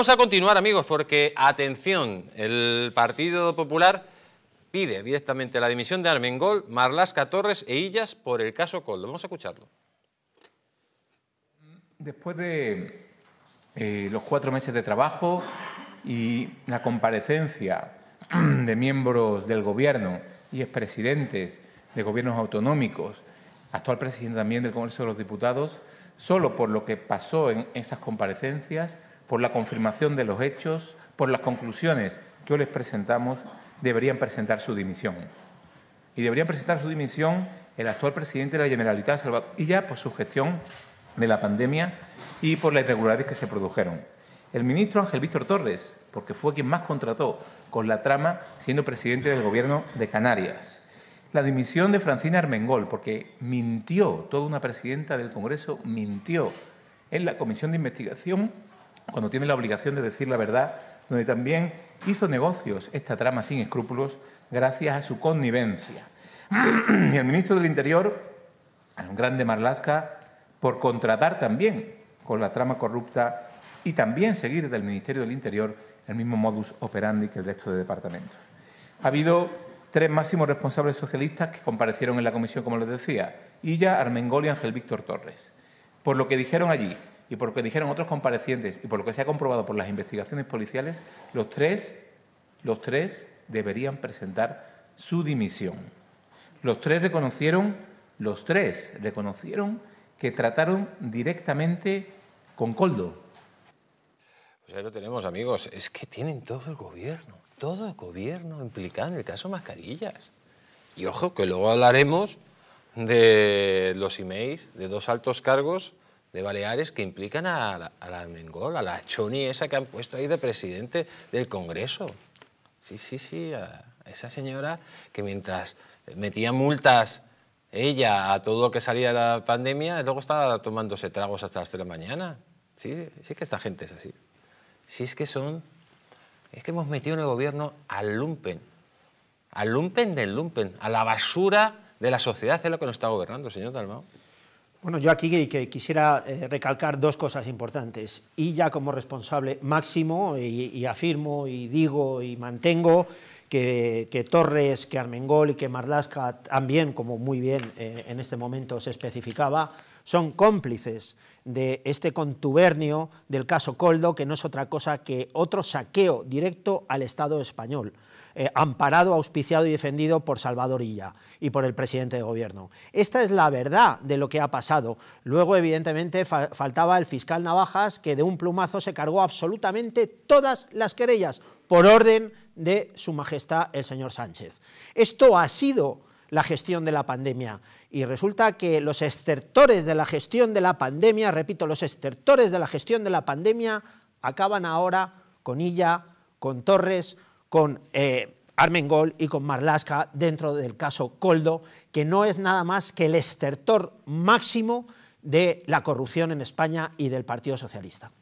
Vamos a continuar, amigos, porque, atención, el Partido Popular pide directamente la dimisión de Armengol, Marlasca Torres e Illas por el caso Coldo. Vamos a escucharlo. Después de eh, los cuatro meses de trabajo y la comparecencia de miembros del Gobierno y expresidentes de gobiernos autonómicos, actual presidente también del Congreso de los Diputados, solo por lo que pasó en esas comparecencias, por la confirmación de los hechos, por las conclusiones que hoy les presentamos, deberían presentar su dimisión. Y deberían presentar su dimisión el actual presidente de la Generalitat, Salvador Illa, por su gestión de la pandemia y por las irregularidades que se produjeron. El ministro Ángel Víctor Torres, porque fue quien más contrató con la trama siendo presidente del Gobierno de Canarias. La dimisión de Francina Armengol, porque mintió, toda una presidenta del Congreso mintió en la comisión de investigación cuando tiene la obligación de decir la verdad, donde también hizo negocios esta trama sin escrúpulos gracias a su connivencia. Y el ministro del Interior, un grande Marlasca, por contratar también con la trama corrupta y también seguir del Ministerio del Interior el mismo modus operandi que el resto de departamentos. Ha habido tres máximos responsables socialistas que comparecieron en la comisión, como les decía, Illa, Armengol y Ángel Víctor Torres. Por lo que dijeron allí, y por lo que dijeron otros comparecientes y por lo que se ha comprobado por las investigaciones policiales, los tres, los tres deberían presentar su dimisión. Los tres reconocieron, los tres reconocieron que trataron directamente con Coldo. Pues ahí lo tenemos, amigos. Es que tienen todo el gobierno, todo el gobierno implicado en el caso Mascarillas. Y ojo, que luego hablaremos de los emails de dos altos cargos de Baleares que implican a la, Mengol, a la Choni esa que han puesto ahí de presidente del Congreso. Sí, sí, sí, a esa señora que mientras metía multas ella a todo lo que salía de la pandemia, luego estaba tomándose tragos hasta las 3 de la mañana. Sí, sí que esta gente es así. Sí es que son... Es que hemos metido en el gobierno al lumpen, al lumpen del lumpen, a la basura de la sociedad es lo que nos está gobernando, señor Dalmau. Bueno, yo aquí que quisiera eh, recalcar dos cosas importantes. Y ya como responsable máximo, eh, y, afirmo, y digo, y mantengo que, Torres, que Armengol y que Marlaska también, como muy bien eh, en este momento se especificaba, son cómplices de este contubernio del caso Coldo, que no es otra cosa que otro saqueo directo al Estado español, eh, amparado, auspiciado y defendido por Salvador Illa y por el presidente de gobierno. Esta es la verdad de lo que ha pasado. Luego, evidentemente, faltaba el fiscal Navajas, que de un plumazo se cargó absolutamente todas las querellas, por orden de Su Majestad el señor Sánchez. Esto ha sido la gestión de la pandemia. Y resulta que los extertores de la gestión de la pandemia, repito, los extertores de la gestión de la pandemia acaban ahora con Illa, con Torres, con eh, Armengol y con Marlasca dentro del caso Coldo, que no es nada más que el extertor máximo de la corrupción en España y del Partido Socialista.